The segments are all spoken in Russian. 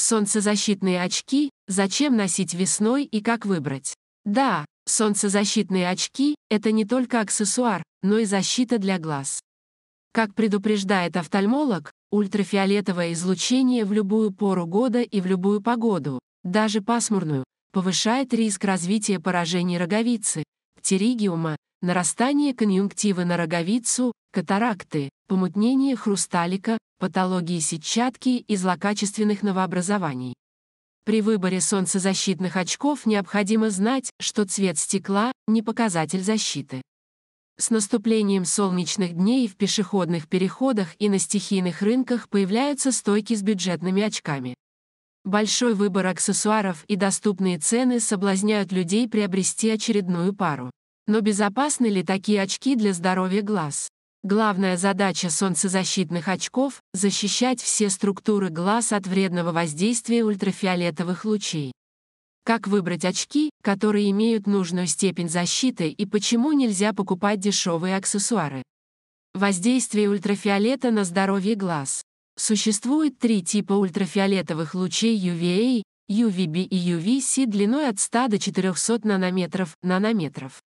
Солнцезащитные очки, зачем носить весной и как выбрать? Да, солнцезащитные очки – это не только аксессуар, но и защита для глаз. Как предупреждает офтальмолог, ультрафиолетовое излучение в любую пору года и в любую погоду, даже пасмурную, повышает риск развития поражений роговицы, птеригиума, нарастание конъюнктивы на роговицу, катаракты, помутнение хрусталика, патологии сетчатки и злокачественных новообразований. При выборе солнцезащитных очков необходимо знать, что цвет стекла – не показатель защиты. С наступлением солнечных дней в пешеходных переходах и на стихийных рынках появляются стойки с бюджетными очками. Большой выбор аксессуаров и доступные цены соблазняют людей приобрести очередную пару. Но безопасны ли такие очки для здоровья глаз? Главная задача солнцезащитных очков – защищать все структуры глаз от вредного воздействия ультрафиолетовых лучей. Как выбрать очки, которые имеют нужную степень защиты и почему нельзя покупать дешевые аксессуары? Воздействие ультрафиолета на здоровье глаз. Существует три типа ультрафиолетовых лучей UVA, UVB и UVC длиной от 100 до 400 нанометров, нанометров.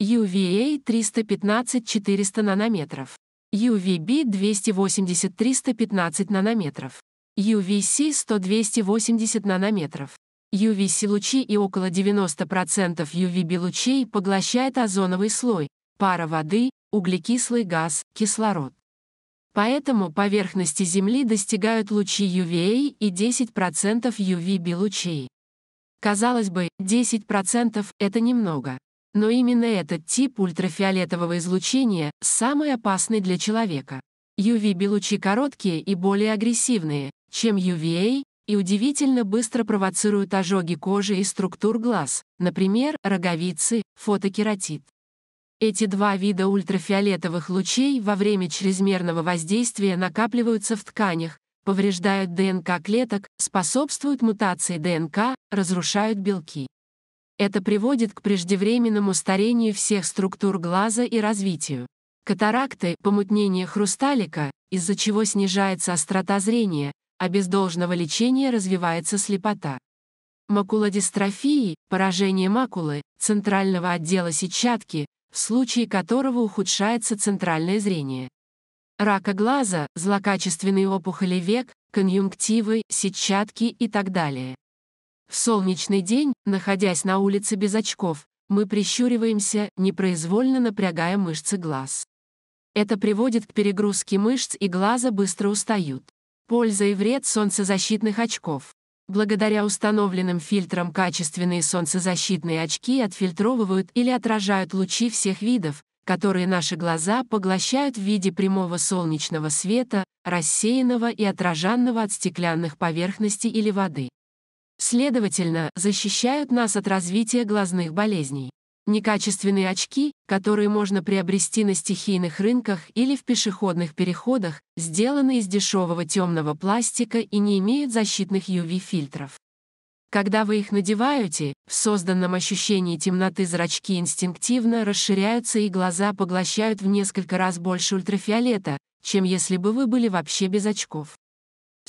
UVA 315-400 нанометров, UVB 280-315 нанометров, UVC 100-280 нанометров. UVC-лучи и около 90% UVB-лучей поглощает озоновый слой, пара воды, углекислый газ, кислород. Поэтому поверхности Земли достигают лучи UVA и 10% UVB-лучей. Казалось бы, 10% — это немного. Но именно этот тип ультрафиолетового излучения самый опасный для человека. UV-белучи короткие и более агрессивные, чем UVA, и удивительно быстро провоцируют ожоги кожи и структур глаз, например, роговицы, фотокератит. Эти два вида ультрафиолетовых лучей во время чрезмерного воздействия накапливаются в тканях, повреждают ДНК клеток, способствуют мутации ДНК, разрушают белки. Это приводит к преждевременному старению всех структур глаза и развитию. Катаракты – помутнение хрусталика, из-за чего снижается острота зрения, а без должного лечения развивается слепота. Макулодистрофии – поражение макулы, центрального отдела сетчатки, в случае которого ухудшается центральное зрение. Рака глаза, злокачественные опухоли век, конъюнктивы, сетчатки и так далее. В солнечный день, находясь на улице без очков, мы прищуриваемся, непроизвольно напрягая мышцы глаз. Это приводит к перегрузке мышц и глаза быстро устают. Польза и вред солнцезащитных очков. Благодаря установленным фильтрам качественные солнцезащитные очки отфильтровывают или отражают лучи всех видов, которые наши глаза поглощают в виде прямого солнечного света, рассеянного и отраженного от стеклянных поверхностей или воды. Следовательно, защищают нас от развития глазных болезней. Некачественные очки, которые можно приобрести на стихийных рынках или в пешеходных переходах, сделаны из дешевого темного пластика и не имеют защитных UV-фильтров. Когда вы их надеваете, в созданном ощущении темноты зрачки инстинктивно расширяются и глаза поглощают в несколько раз больше ультрафиолета, чем если бы вы были вообще без очков.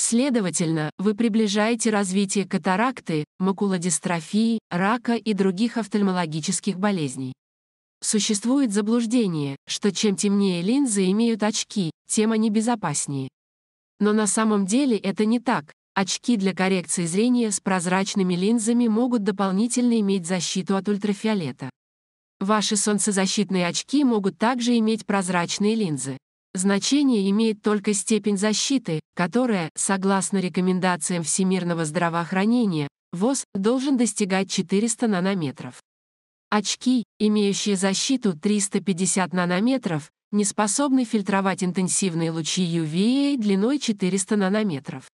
Следовательно, вы приближаете развитие катаракты, макулодистрофии, рака и других офтальмологических болезней. Существует заблуждение, что чем темнее линзы имеют очки, тем они безопаснее. Но на самом деле это не так. Очки для коррекции зрения с прозрачными линзами могут дополнительно иметь защиту от ультрафиолета. Ваши солнцезащитные очки могут также иметь прозрачные линзы. Значение имеет только степень защиты, которая, согласно рекомендациям Всемирного здравоохранения, ВОЗ должен достигать 400 нанометров. Очки, имеющие защиту 350 нанометров, не способны фильтровать интенсивные лучи UVA длиной 400 нанометров.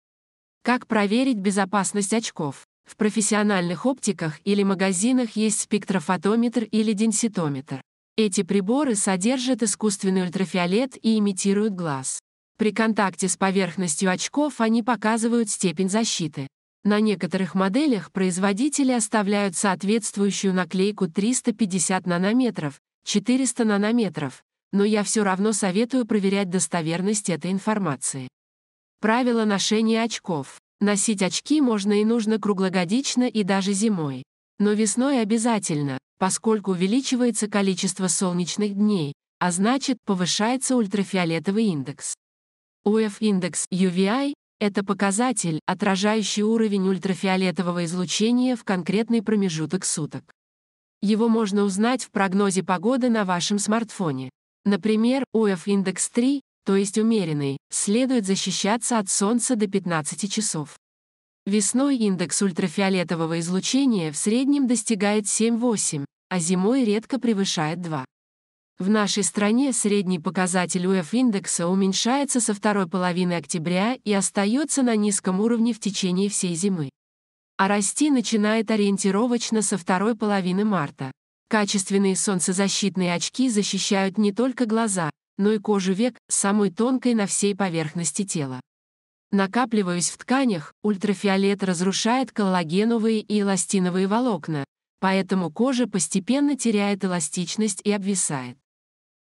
Как проверить безопасность очков? В профессиональных оптиках или магазинах есть спектрофотометр или денситометр. Эти приборы содержат искусственный ультрафиолет и имитируют глаз. При контакте с поверхностью очков они показывают степень защиты. На некоторых моделях производители оставляют соответствующую наклейку 350 нанометров, 400 нанометров, но я все равно советую проверять достоверность этой информации. Правила ношения очков. Носить очки можно и нужно круглогодично и даже зимой. Но весной обязательно, поскольку увеличивается количество солнечных дней, а значит, повышается ультрафиолетовый индекс. УФ-индекс UVI – это показатель, отражающий уровень ультрафиолетового излучения в конкретный промежуток суток. Его можно узнать в прогнозе погоды на вашем смартфоне. Например, УФ-индекс 3, то есть умеренный, следует защищаться от солнца до 15 часов. Весной индекс ультрафиолетового излучения в среднем достигает 7-8, а зимой редко превышает 2. В нашей стране средний показатель УФ-индекса уменьшается со второй половины октября и остается на низком уровне в течение всей зимы. А расти начинает ориентировочно со второй половины марта. Качественные солнцезащитные очки защищают не только глаза, но и кожу век, самой тонкой на всей поверхности тела. Накапливаясь в тканях, ультрафиолет разрушает коллагеновые и эластиновые волокна, поэтому кожа постепенно теряет эластичность и обвисает.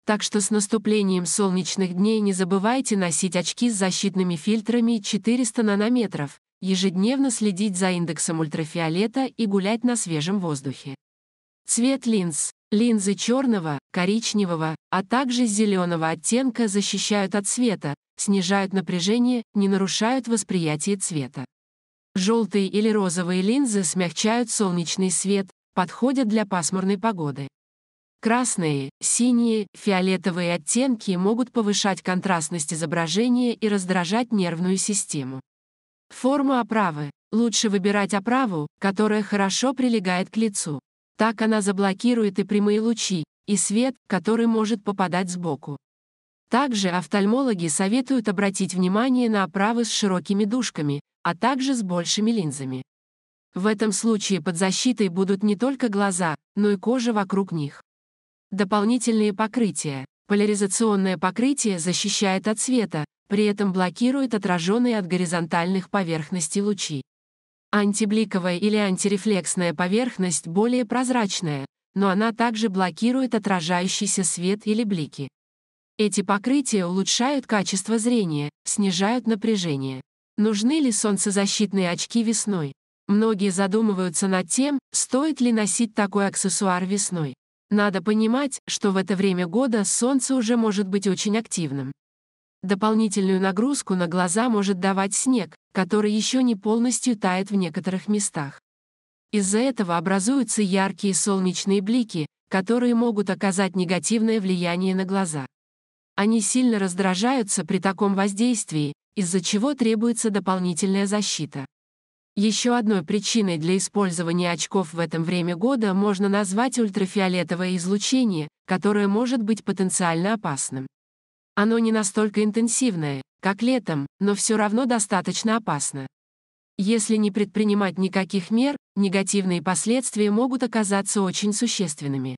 Так что с наступлением солнечных дней не забывайте носить очки с защитными фильтрами 400 нанометров, ежедневно следить за индексом ультрафиолета и гулять на свежем воздухе. Цвет линз. Линзы черного, коричневого, а также зеленого оттенка защищают от света, снижают напряжение, не нарушают восприятие цвета. Желтые или розовые линзы смягчают солнечный свет, подходят для пасмурной погоды. Красные, синие, фиолетовые оттенки могут повышать контрастность изображения и раздражать нервную систему. Форма оправы. Лучше выбирать оправу, которая хорошо прилегает к лицу. Так она заблокирует и прямые лучи, и свет, который может попадать сбоку. Также офтальмологи советуют обратить внимание на оправы с широкими дужками, а также с большими линзами. В этом случае под защитой будут не только глаза, но и кожа вокруг них. Дополнительные покрытия. Поляризационное покрытие защищает от света, при этом блокирует отраженные от горизонтальных поверхностей лучи. Антибликовая или антирефлексная поверхность более прозрачная, но она также блокирует отражающийся свет или блики. Эти покрытия улучшают качество зрения, снижают напряжение. Нужны ли солнцезащитные очки весной? Многие задумываются над тем, стоит ли носить такой аксессуар весной. Надо понимать, что в это время года солнце уже может быть очень активным. Дополнительную нагрузку на глаза может давать снег, который еще не полностью тает в некоторых местах. Из-за этого образуются яркие солнечные блики, которые могут оказать негативное влияние на глаза. Они сильно раздражаются при таком воздействии, из-за чего требуется дополнительная защита. Еще одной причиной для использования очков в этом время года можно назвать ультрафиолетовое излучение, которое может быть потенциально опасным. Оно не настолько интенсивное, как летом, но все равно достаточно опасно. Если не предпринимать никаких мер, негативные последствия могут оказаться очень существенными.